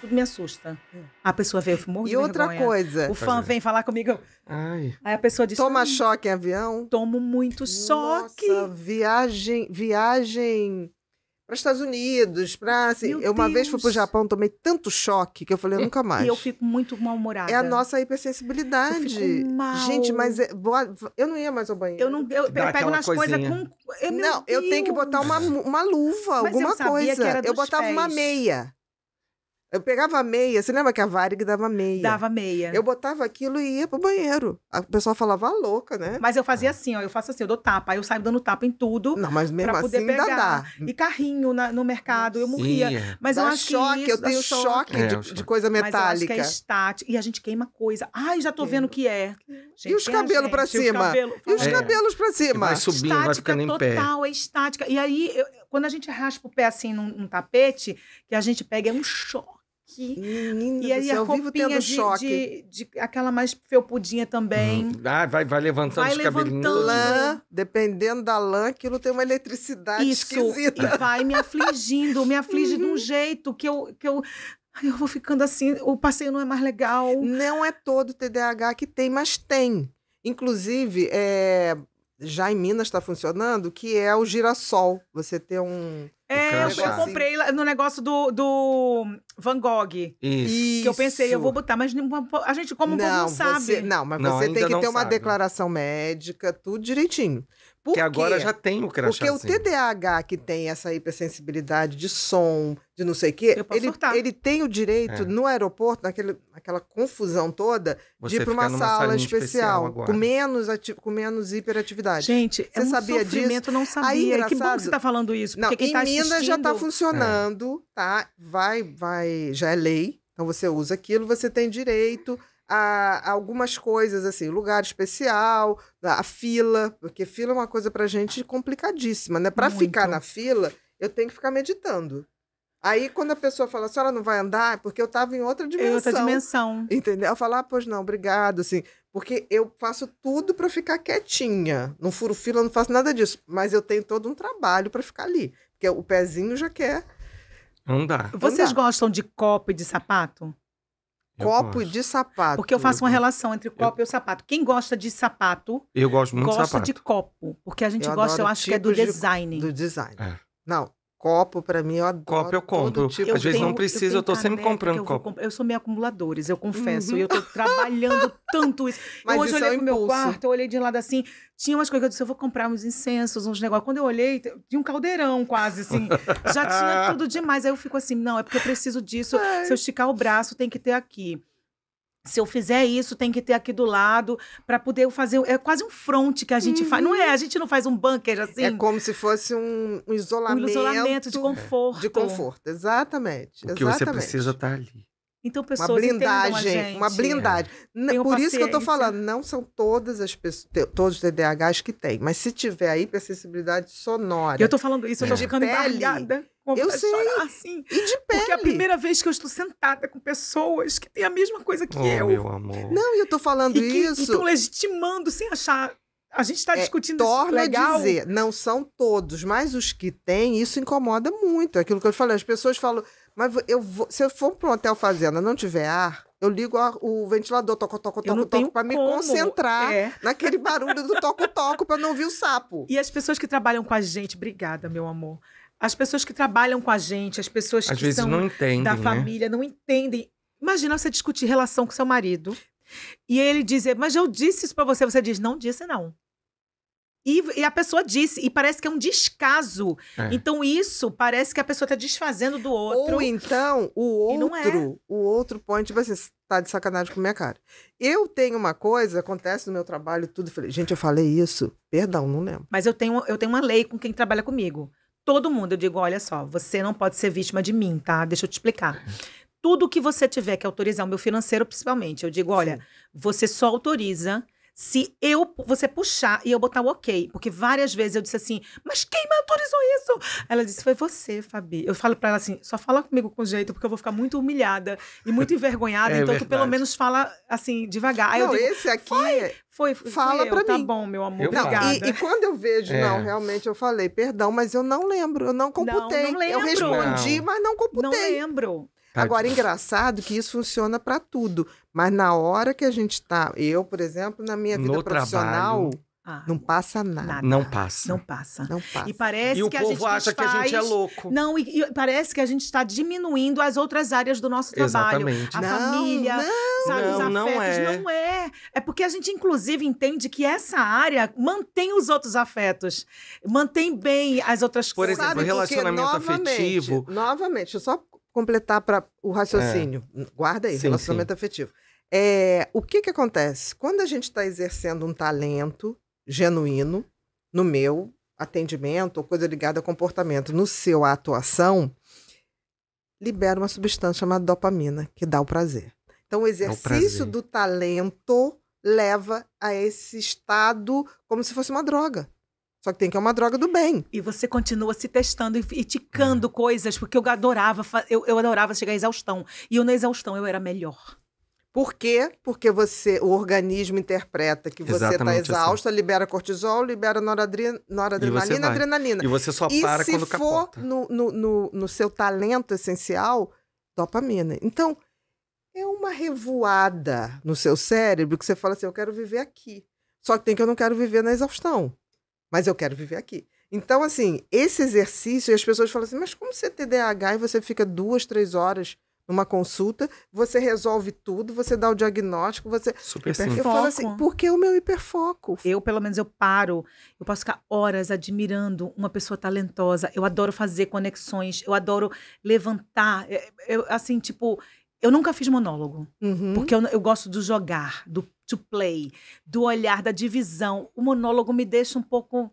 tudo me assusta. É. A pessoa vê, eu morro E outra coisa. O fã vem falar comigo. Ai. Aí a pessoa diz: Toma choque em avião. Tomo muito choque. Nossa, viagem, viagem para Estados Unidos, para assim, Meu eu uma vez fui para pro Japão, tomei tanto choque que eu falei eu é, nunca mais. E eu fico muito mal-humorada. É a nossa Eu hipersensibilidade. fico mal. Gente, mas é- boa- eu não ia mais ao banheiro. Eu não. Eu, eu pego aquela nas coisas com. eu- meu não, eu tenho que botar uma, uma luva, Mas eu alguma sabia que coisa. eu botava uma meia. Eu pegava meia. Você lembra que a Varig dava meia? Dava meia. Eu botava aquilo e ia pro banheiro. A pessoa falava ah, louca, né? Mas eu fazia assim, ó. Eu faço assim, eu dou tapa. Aí eu saio dando tapa em tudo. Não, mas mesmo pra poder assim pegar. dá. E carrinho na, no mercado. Eu morria. Sim. É. Mas dá eu acho choque, que isso, eu tenho choque, é, de, eu de, coisa metálica. Mas eu acho que é estático. E a gente queima coisa. Ai, já tô Queiro. vendo que é. Gente, e os é cabelos pra cima? e os cabelos pra cima? vai subindo, estática vai ficando total, em pé. total, é estática. E aí, eu, quando a gente raspa o pé assim num, num tapete, que a gente pega, é um choque aqui. Menina e aí a roupinha vivo de, De, de, aquela mais felpudinha também. Hum. Ah, vai, vai levantando vai os cabelinhos. Lã, dependendo da lã, aquilo tem uma eletricidade Isso. esquisita. E vai me afligindo, me aflige uhum. de um uhum. jeito que eu, que eu eu vou ficando assim, o passeio não é mais legal. Não é todo TDAH que tem, mas tem. Inclusive, é, já em Minas está funcionando, que é o girassol. Você tem um. É, eu, eu comprei no negócio do, do Van Gogh. Isso. Que eu pensei, eu vou botar, mas a gente, como não, não sabe. Você, não, mas não, você tem que ter sabe. uma declaração médica, tudo direitinho. Por que agora já tem o crachá. Porque assim. o TDAH que tem essa hipersensibilidade de som, de não sei o quê, ele, ele tem o direito, é. no aeroporto, naquele, naquela confusão toda, Você de ir para uma sala especial, especial com, menos ati, com menos hiperatividade. Gente, você é um sabia disso? não sabia. Aí, que bom que você está falando isso. Não, quem em tá Minas tá assistindo... já está funcionando, é. tá? Vai, vai vai já é lei, então você usa aquilo, você tem direito a, a algumas coisas assim, lugar especial, a fila, porque fila é uma coisa pra gente complicadíssima, né? Para ficar na fila, eu tenho que ficar meditando. Aí, quando a pessoa fala, a senhora não vai andar, é porque eu estava em outra dimensão. Em outra dimensão. Entendeu? Eu falo, ah, pois não, obrigado, assim. Porque eu faço tudo para ficar quietinha. Não furo fila, não faço nada disso. Mas eu tenho todo um trabalho para ficar ali. Porque o pezinho já quer não dá. Vocês não dá. gostam de copo e de sapato? Eu copo gosto. de sapato. Porque eu faço uma relação entre copo eu... e o sapato. Quem gosta de sapato. Eu gosto muito gosta de, de copo. Porque a gente eu gosta, eu acho que é do design. De, do design. É. Não, Copo, para mim, eu adoro. Copo eu compro. Tipo. Eu Às vezes não precisa, eu, eu tô sempre comprando eu copo. Comp... Eu sou meio acumuladores, eu confesso. Uhum. Eu tô uhum. trabalhando tanto isso. Mas eu hoje isso eu é olhei é um pro meu quarto, eu olhei de lado assim, tinha umas coisas que eu disse, eu vou comprar uns incensos, uns negócios. Quando eu olhei, tinha um caldeirão quase, assim. Já tinha tudo demais. Aí eu fico assim, não, é porque eu preciso disso. Ai. Se eu esticar o braço, tem que ter aqui se eu fizer isso, tem que ter aqui do lado para poder fazer. É quase um fronte que a gente uhum. faz. Não é? Uhum. A gente não faz um bunker é assim. É como se fosse um, isolamento. Um isolamento de conforto. De conforto, exatamente. O que exatamente. você precisa estar tá ali. Então, pessoas uma blindagem, uma blindagem. É. Por isso que eu estou falando, não são todas as pessoas, todos os TDAHs que têm, mas se tiver aí hipersensibilidade sonora. Eu estou falando isso, eu estou ficando pele, embargada. Eu sei. Chorar, assim, e de pele. Porque é a primeira vez que eu estou sentada com pessoas que têm a mesma coisa que oh, eu. Meu amor. Não, e eu estou falando e que, isso. Então legitimando sem achar a gente está é, discutindo é, torna isso dizer, não são todos, mas os que têm, isso incomoda muito. É aquilo que eu falei, as pessoas falam, mas eu vou, se eu for para um hotel fazenda não tiver ar, eu ligo a, o ventilador, toco, toco, toco, toco, para me concentrar é. naquele barulho do toco-toco para não ouvir o sapo. E as pessoas que trabalham com a gente, obrigada, meu amor. As pessoas que trabalham com a gente, as pessoas Às que são entendem, da né? família, né? não entendem. Imagina você discutir relação com seu marido e ele dizer, mas eu disse isso para você. Você diz, não disse não. E, e, a pessoa disse, e parece que é um descaso. É. Então, isso parece que a pessoa está desfazendo do outro. Ou então, o é. outro, é. o outro põe, tipo assim, tá de sacanagem com a minha cara. Eu tenho uma coisa, acontece no meu trabalho tudo. Falei, gente, eu falei isso. Perdão, não lembro. Mas eu tenho, eu tenho uma lei com quem trabalha comigo. Todo mundo, eu digo, olha só, você não pode ser vítima de mim, tá? Deixa eu te explicar. Tudo que você tiver que autorizar, o meu financeiro principalmente, eu digo, olha, Sim. você só autoriza se eu você puxar e eu botar o ok. Porque várias vezes eu disse assim, mas quem me autorizou isso? Ela disse, foi você, Fabi. Eu falo para ela assim, só fala comigo com jeito, porque eu vou ficar muito humilhada e muito envergonhada. É então verdade. tu pelo menos fala assim, devagar. Aí não, digo, esse aqui foi, foi, foi fala para tá mim. Tá bom, meu amor. Eu e, e, quando eu vejo, é. não, realmente eu falei, perdão, mas eu não lembro, eu não computei. Não, não lembro. Eu respondi, não. mas não computei. Não lembro. Tá Agora, engraçado que isso funciona para tudo, mas na hora que a gente tá eu, por exemplo, na minha vida no profissional, trabalho. Ah, não passa nada. nada. Não passa. Não passa. Não passa. E parece e o que o povo a gente acha faz... que a gente é louco. Não, e, e parece que a gente está diminuindo as outras áreas do nosso trabalho. Exatamente. A não, família, não, sabe, não, os afetos. Não é. não é. É porque a gente, inclusive, entende que essa área mantém os outros afetos. Mantém bem as outras coisas. Por exemplo, sabe relacionamento porque, novamente, eu Novamente, só completar para o raciocínio. É. Guarda aí, sim, relacionamento sim. afetivo. É, o que, que acontece? Quando a gente está exercendo um talento genuíno, no meu atendimento ou coisa ligada a comportamento, no seu atuação, libera uma substância chamada dopamina, que dá o prazer. Então, o exercício é o do talento leva a esse estado como se fosse uma droga. Só que tem que é uma droga do bem. E você continua se testando e, ticando é. coisas, porque eu adorava, eu, eu adorava chegar à exaustão. E eu na exaustão eu era melhor. Por quê? Porque você, o organismo interpreta que você está assim. exausta, assim. libera cortisol, libera noradrenalina e adrenalina. E você só e para quando capota. E se for no, no, no, no seu talento essencial, dopamina. Então, é uma revoada no seu cérebro que você fala assim, eu quero viver aqui. Só que tem que eu não quero viver na exaustão mas eu quero viver aqui. Então, assim, esse exercício, e as pessoas falam assim, mas como você é TDAH e você fica duas, três horas numa consulta, você resolve tudo, você dá o diagnóstico, você. Super sim. Eu falo assim, que o meu hiperfoco. Eu, pelo menos, eu paro. Eu posso ficar horas admirando uma pessoa talentosa. Eu adoro fazer conexões, eu adoro levantar. Eu, eu assim, tipo, eu nunca fiz monólogo, uhum. porque eu, eu, gosto do jogar, do to play, do olhar, da divisão. O monólogo me deixa um pouco.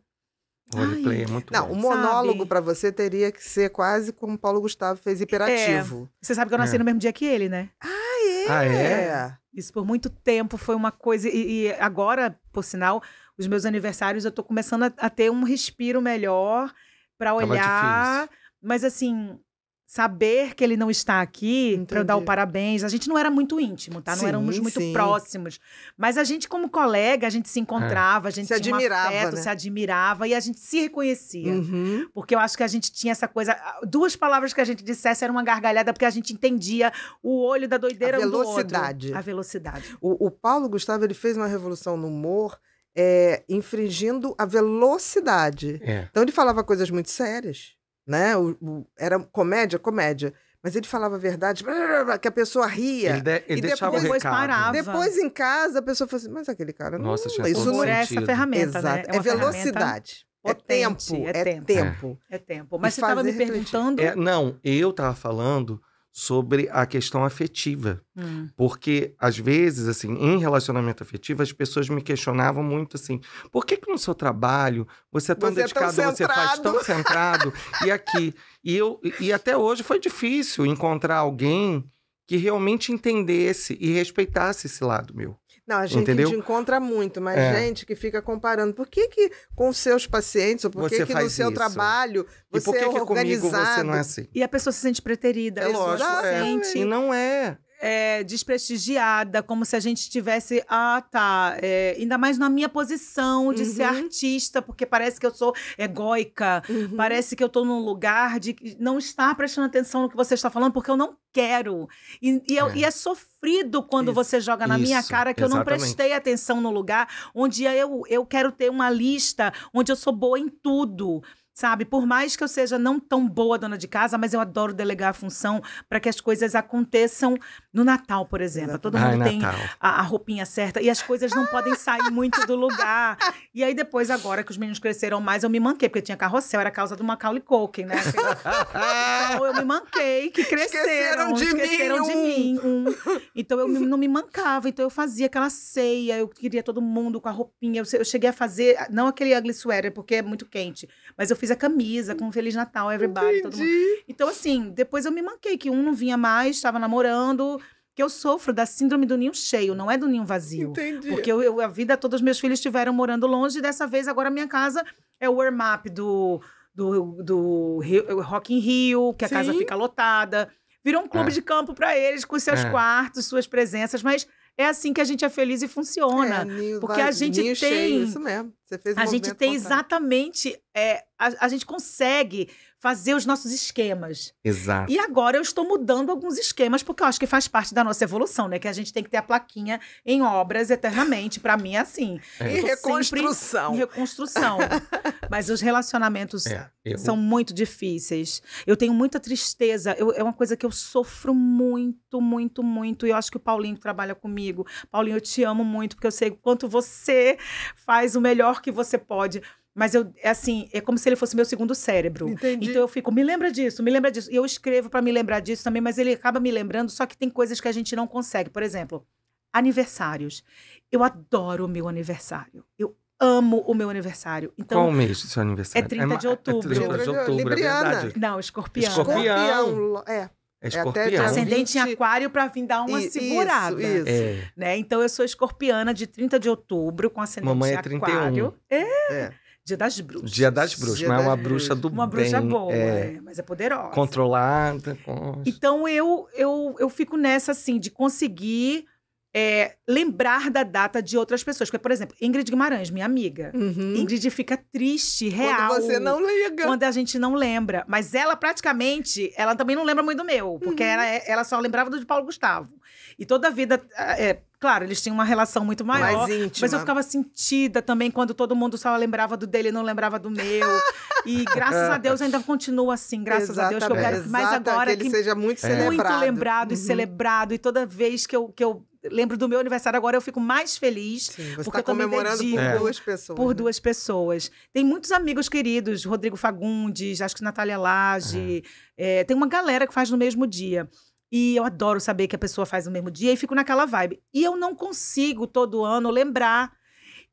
Roleplay é muito Não, bom. o monólogo para você teria que ser quase como Paulo Gustavo fez é. hiperativo. É. Você sabe que eu nasci é. no mesmo dia que ele, né? Ah, é? Ah, é? Isso por muito tempo foi uma coisa. E, e agora, por sinal, os meus aniversários eu tô começando a, a ter um respiro melhor para tá olhar. Mas assim, saber que ele não está aqui para dar o parabéns. A gente não era muito íntimo, tá? Sim, não éramos muito sim. próximos. Mas a gente, como colega, a gente se encontrava, é. a gente se admirava, afeto, né? se admirava e a gente se reconhecia. Uhum. Porque eu acho que a gente tinha essa coisa. Duas palavras que a gente dissesse era uma gargalhada, porque a gente entendia o olho da doideira a velocidade. Do a velocidade. O, o Paulo Gustavo ele fez uma revolução no humor. É, infringindo a velocidade. É. Então ele falava coisas muito sérias né? O, o, era comédia, comédia. Mas ele falava a verdade, que a pessoa ria. Ele, de, ele e deixava depois, o recado. Depois em casa a pessoa falou assim, mas aquele cara não... Nossa, tinha isso não é essa ferramenta, né? Exato. Né? É, é velocidade. é, é, é tempo, é tempo, é tempo. É, tempo. Mas e você estava me perguntando... É, não, eu estava falando sobre a questão afetiva. Hum. Porque, às vezes, assim, em relacionamento afetivo, as pessoas me questionavam muito assim: por que, que no seu trabalho você é tão você dedicado, é tão você faz tão centrado? e aqui. E, eu, e até hoje foi difícil encontrar alguém que realmente entendesse e respeitasse esse lado meu. Não, a gente Entendeu? encontra muito, mas é. gente que fica comparando. Por que que com seus pacientes, ou por que que no seu isso? trabalho você e por que é que organizado? Comigo você não é assim? E a pessoa se sente preterida. É lógico, é. E não é é, desprestigiada, como se a gente tivesse. Ah, tá. É, ainda mais na minha posição de uhum. ser artista, porque parece que eu sou egóica, uhum. parece que eu estou num lugar de não estar prestando atenção no que você está falando, porque eu não quero. E, e, eu, é, é. e é sofrido quando Isso. você joga na Isso. minha cara que Exatamente. eu não prestei atenção no lugar onde eu, eu quero ter uma lista onde eu sou boa em tudo sabe? Por mais que eu seja não tão boa dona de casa, mas eu adoro delegar a função para que as coisas aconteçam no Natal, por exemplo. Todo mundo Ai, tem a, a, roupinha certa e as coisas não podem sair muito do lugar. E aí depois, agora que os meninos cresceram mais, eu me manquei, porque tinha carrossel, era causa do Macaulay Culkin, né? então eu me manquei, que cresceram. Esqueceram de esqueceram mim. De um. mim Então eu não me mancava, então eu fazia aquela ceia, eu queria todo mundo com a roupinha. Eu cheguei a fazer, não aquele ugly sweater, porque é muito quente, mas eu fiz fiz a camisa com Feliz Natal, everybody, Entendi. todo mundo. Então, assim, depois eu me manquei, que um não vinha mais, estava namorando, que eu sofro da síndrome do ninho cheio, não é do ninho vazio. Entendi. Porque eu, eu a vida todos os meus filhos estiveram morando longe, e dessa vez agora a minha casa é o warm up do, do, do Rio, Rock in Rio, que a Sim. casa fica lotada. Virou um clube é. de campo para eles, com seus é. quartos, suas presenças, mas é assim que a gente é feliz e funciona. É, ninho, porque a gente é tem. Cheio, isso mesmo. Você fez um a gente tem contrário. exatamente. É, a, a, gente consegue fazer os nossos esquemas. Exato. E agora eu estou mudando alguns esquemas, porque eu acho que faz parte da nossa evolução, né? Que a gente tem que ter a plaquinha em obras eternamente. Para mim é assim. É. E reconstrução. E reconstrução. Mas os relacionamentos é, eu... são muito difíceis. Eu tenho muita tristeza. Eu, é uma coisa que eu sofro muito, muito, muito. E eu acho que o Paulinho que trabalha comigo comigo. Paulinho, eu te amo muito, porque eu sei o quanto você faz o melhor que você pode. Mas eu, é assim, é como se ele fosse meu segundo cérebro. Entendi. Então eu fico, me lembra disso, me lembra disso. E eu escrevo para me lembrar disso também, mas ele acaba me lembrando, só que tem coisas que a gente não consegue. Por exemplo, aniversários. Eu adoro o meu aniversário. Eu amo o meu aniversário. Então, Qual mês do seu é aniversário? É 30 é, é de outubro. É 30 de outubro, Libriana. é verdade. Não, escorpião. Escorpião. escorpião é. É, é escorpião. É ascendente 20... em aquário para vir dar uma segurada. Isso, isso. É. Né? Então eu sou escorpiana de 30 de outubro com ascendente Mamãe é 31. aquário. É. é. Dia das bruxas. Dia das bruxas, Dia mas das é uma bruxa do uma bem. Uma bruxa boa, é. é, mas é poderosa. Controlada. Então eu, eu, eu fico nessa assim de conseguir é, lembrar da data de outras pessoas. Porque, por exemplo, Ingrid Guimarães, minha amiga. Uhum. Ingrid fica triste, real. Quando você não liga. Quando a gente não lembra. Mas ela, praticamente, ela também não lembra muito do meu. Porque uhum. ela, é, ela só lembrava do de Paulo Gustavo. E toda a vida, é, Claro, eles tinham uma relação muito maior. Mas eu ficava sentida também quando todo mundo só lembrava do dele, e não lembrava do meu. e graças a Deus ainda continua assim, graças Exatamente. a Deus. Que eu quero mais agora que ele que seja muito celebrado. Muito lembrado uhum. e celebrado. E toda vez que eu, que eu lembro do meu aniversário agora, eu fico mais feliz. Sim, você porque tá comemorando eu por duas pessoas. Por né? duas pessoas. Tem muitos amigos queridos, Rodrigo Fagundes, acho que Natália Laje. É. É, tem uma galera que faz no mesmo dia. E eu adoro saber que a pessoa faz no mesmo dia e fico naquela vibe. E eu não consigo todo ano lembrar.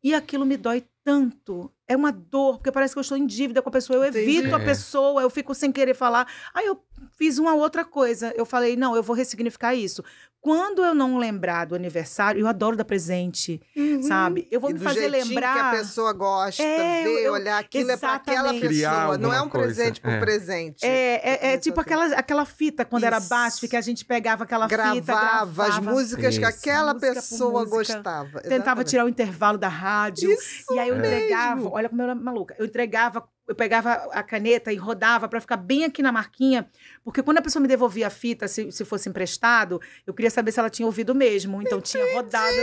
E aquilo me dói tanto. É uma dor, porque parece que eu estou em dívida com a pessoa. Eu Entendi. evito a é. pessoa, eu fico sem querer falar. Aí eu fiz uma outra coisa. Eu falei, não, eu vou ressignificar isso quando eu não lembrar do aniversário, eu adoro dar presente, uhum. sabe? Eu vou e me fazer lembrar. que a pessoa gosta, é, ver, eu, olhar aquilo exatamente. é pra aquela pessoa. Não é um coisa. presente por é. presente. É, é, é tipo assim. aquela, aquela fita quando Isso. era baixo que a gente pegava aquela gravava fita. Gravava as músicas Isso. que aquela música pessoa música. gostava. Exatamente. Tentava tirar o intervalo da rádio. Isso e aí eu entregava, olha como eu era maluca, eu entregava eu pegava a caneta e rodava para ficar bem aqui na marquinha, porque quando a pessoa me devolvia a fita, se, se fosse emprestado, eu queria saber se ela tinha ouvido mesmo. Então Entendi. tinha rodado.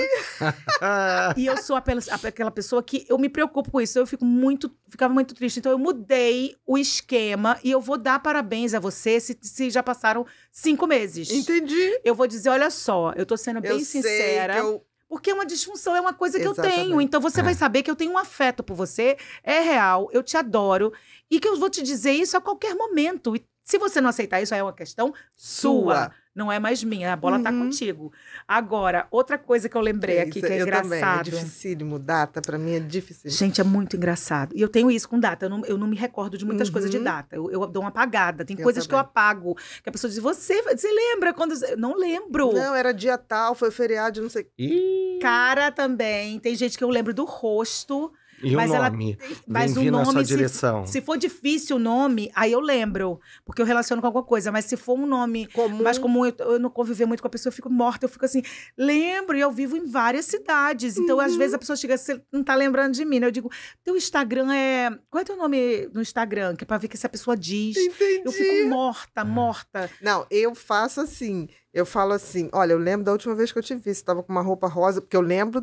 e eu sou aquela pessoa que eu me preocupo com isso. Eu fico muito, ficava muito triste. Então eu mudei o esquema e eu vou dar parabéns a você se, se já passaram cinco meses. Entendi. Eu vou dizer, olha só, eu tô sendo bem eu sincera. eu... Porque é uma disfunção é uma coisa que Exatamente. eu tenho. Então você é. vai saber que eu tenho um afeto por você, é real, eu te adoro e que eu vou te dizer isso a qualquer momento. E se você não aceitar isso, é uma questão sua. sua não é mais minha, a bola tá uhum. tá contigo. Agora, outra coisa que eu lembrei é aqui, que é eu engraçado. Também. É dificílimo, data, para mim é difícil. Gente, é muito engraçado. E eu tenho isso com data, eu não, eu não me recordo de muitas uhum. coisas de uhum. data. Eu, eu, dou uma apagada, tem eu coisas também. que eu apago. Que a pessoa diz, você, você lembra quando... Eu não lembro. Não, era dia tal, foi feriado, não sei... Ih. Cara também, tem gente que eu lembro do rosto... E mas o nome? Ela, mas o nome, se, se, for difícil o nome, aí eu lembro, porque eu relaciono com alguma coisa. Mas se for um nome comum. mais comum, eu, eu não conviver muito com a pessoa, eu fico morta, eu fico assim. Lembro, e eu vivo em várias cidades. Então, uhum. às vezes, a pessoa chega, você não tá lembrando de mim, né? Eu digo, teu Instagram é. Qual é teu nome no Instagram? Que é pra ver o que essa pessoa diz. Entendi. Eu fico morta, morta. Não, eu faço assim. Eu falo assim: olha, eu lembro da última vez que eu te vi, você tava com uma roupa rosa, porque eu lembro.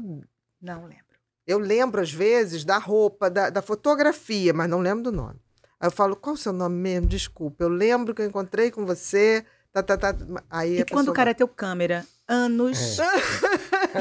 Não lembro. Eu lembro, às vezes, da roupa, da, da fotografia, mas não lembro do nome. Aí eu falo, qual o seu nome mesmo? Desculpa, eu lembro que eu encontrei com você. Tá, tá, tá. Aí e quando o cara vai... é teu câmera, anos. É.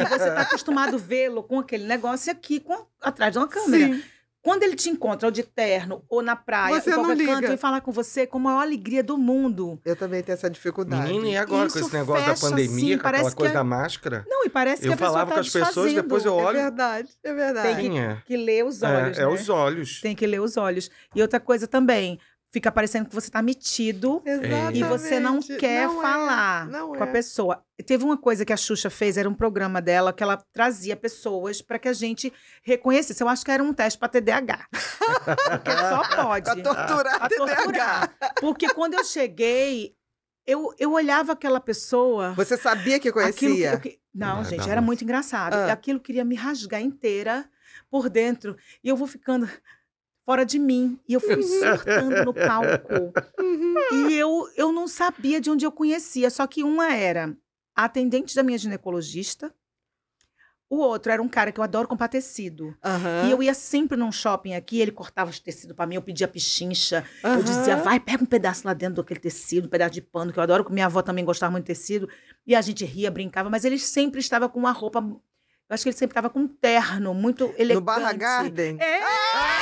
e você tá acostumado a vê-lo com aquele negócio aqui com, atrás de uma câmera. Sim. Quando ele te encontra, ou de terno, ou na praia, você ou qualquer não canto, ele falar com você com a maior alegria do mundo. Eu também tenho essa dificuldade. Menina, e agora Isso com esse negócio da assim, pandemia, assim, com aquela coisa é... da máscara? Não, e parece eu que a Eu falava tá com as pessoas, depois eu é olho... É verdade, é verdade. Tem que, é. que ler os é, olhos, É, é né? os olhos. Tem que ler os olhos. E outra coisa também, fica parecendo que você tá metido Exatamente. e você não quer não é. falar é, não com é. a pessoa. Teve uma coisa que a Xuxa fez, era um programa dela que ela trazia pessoas para que a gente reconhecesse. Eu acho que era um teste para TDAH. porque só pode. Pra torturar a TDAH. Torturar. Porque quando eu cheguei, eu, eu olhava aquela pessoa. Você sabia que conhecia? que, não, não, gente, não. era muito engraçado. Ah. Aquilo queria me rasgar inteira por dentro. E eu vou ficando fora de mim. E eu fui surtando no palco. Uhum. E eu, eu não sabia de onde eu conhecia. Só que uma era a atendente da minha ginecologista. O outro era um cara que eu adoro compadecido. Uhum. E eu ia sempre num shopping aqui, ele cortava os tecidos para mim, eu pedia pichincha. Uhum. Eu dizia, vai, pega um pedaço lá dentro daquele tecido, um pedaço de pano, que eu adoro, que minha avó também gostava muito de tecido. E a gente ria, brincava, mas ele sempre estava com uma roupa eu acho que ele sempre estava com um terno muito elegante. No Barra Garden? É! Ah!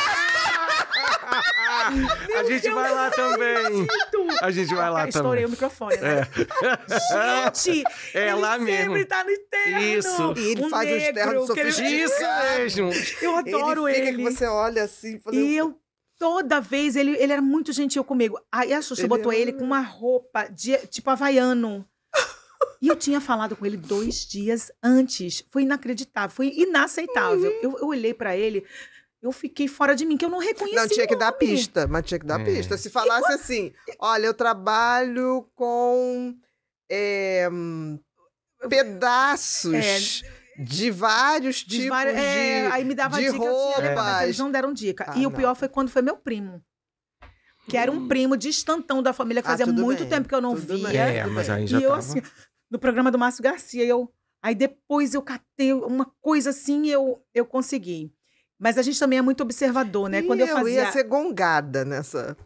a gente Deus vai lá Deus também. A gente vai lá também. Estourei o microfone, né? É. Gente, é ele lá sempre tá no interno. Isso. E ele um faz negro, os ternos sofisticados. Isso mesmo. Eu adoro ele. ele. que você olha assim. Falei, e eu toda vez ele, ele era muito gentil comigo. Aí a Xuxa ele botou é... ele com uma roupa de tipo havaiano. E eu tinha falado com ele dois dias antes. Foi inacreditável, foi inaceitável. Uhum. Eu, eu olhei para ele, eu fiquei fora de mim, que eu não reconheci. Não, tinha que dar pista, mas tinha que dar é. pista. Se falasse quando... assim: olha, eu trabalho com é, pedaços. É. De vários de tipos vários, de, é, aí me dava de dica, roupas. Tinha, mas eles não deram dica. Ah, e o pior foi quando foi meu primo. Que era um hum. primo distantão da família, que ah, fazia muito bem. tempo que eu não tudo via. Bem. É, mas aí já e tava... eu, assim, no programa do Márcio Garcia, eu. Aí depois eu catei uma coisa assim, eu, eu consegui. Mas a gente também é muito observador, né? E Quando eu, eu fazia... ia ser gongada nessa.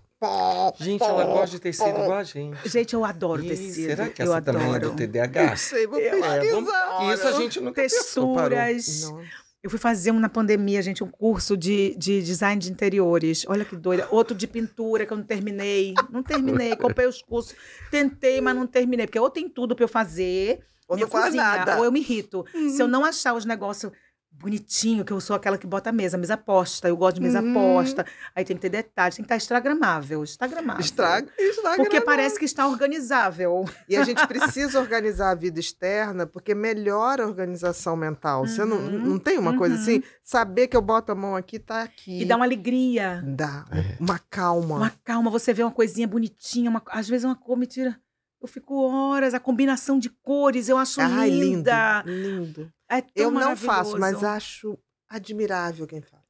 Gente, ela gosta de tecido igual a gente. Gente, eu adoro Ih, tecido. Será que eu essa adoro. também é do TDAH? Eu sei, vou pesquisar. É, Isso a gente nunca Texturas. Eu fui fazer um, na pandemia, gente, um curso de, de design de interiores. Olha que doida. Outro de pintura, que eu não terminei. Não terminei. Comprei os cursos. Tentei, mas não terminei. Porque ou tem tudo pra eu fazer. Ou eu cozinha, nada. ou eu me irrito. Uhum. Se eu uhum. não achar os negócios bonitinho, que eu sou aquela que bota a mesa, mesa posta, eu gosto de mesa uhum. posta. Aí tem que ter detalhes, tem que estar instagramável, instagramável. Estraga, instagramável. Porque né, parece que está organizável. E a gente precisa organizar a vida externa, porque melhora a organização mental. Uhum. Você não, uhum, não tem uma uhum. coisa assim? Uhum. Saber que eu boto a mão aqui, tá aqui. E dá uma alegria. Dá. É. Uma calma. Uma calma, você vê uma coisinha bonitinha, uma, às vezes uma cor me tira... Eu fico horas, a combinação de cores, eu acho Ai, linda. Lindo, lindo. É eu não faço, mas acho admirável quem faz.